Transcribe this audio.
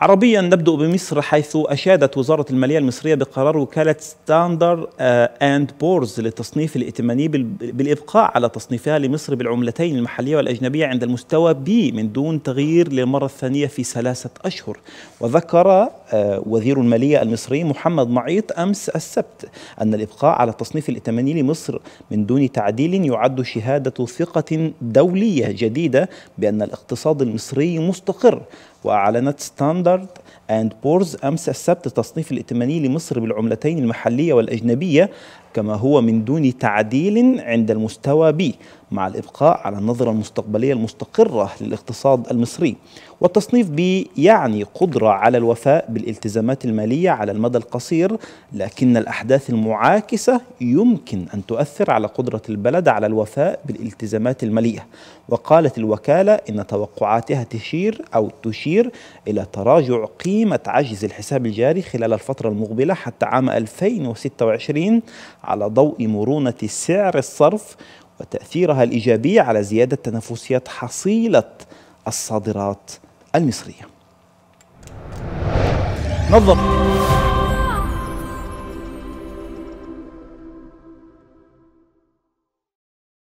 عربيا نبدأ بمصر حيث أشادت وزارة المالية المصرية بقرار وكالة ستاندر أند بورز للتصنيف الائتماني بالإبقاء على تصنيفها لمصر بالعملتين المحلية والأجنبية عند المستوى B من دون تغيير للمرة الثانية في ثلاثة أشهر وذكر آه، وزير المالية المصري محمد معيط أمس السبت أن الإبقاء على التصنيف الائتماني لمصر من دون تعديل يعد شهادة ثقة دولية جديدة بأن الاقتصاد المصري مستقر وأعلنت ستاندرد أند بورز أمس السبت تصنيف الائتماني لمصر بالعملتين المحلية والأجنبية كما هو من دون تعديل عند المستوى بي مع الإبقاء على النظرة المستقبلية المستقرة للاقتصاد المصري والتصنيف بي يعني قدرة على الوفاء بالالتزامات المالية على المدى القصير لكن الأحداث المعاكسة يمكن أن تؤثر على قدرة البلد على الوفاء بالالتزامات المالية وقالت الوكالة إن توقعاتها تشير أو تشير إلى تراجع قيمة عجز الحساب الجاري خلال الفترة المقبلة حتى عام 2026 على ضوء مرونة سعر الصرف وتأثيرها الإيجابي على زيادة تنافسية حصيلة الصادرات المصرية نظر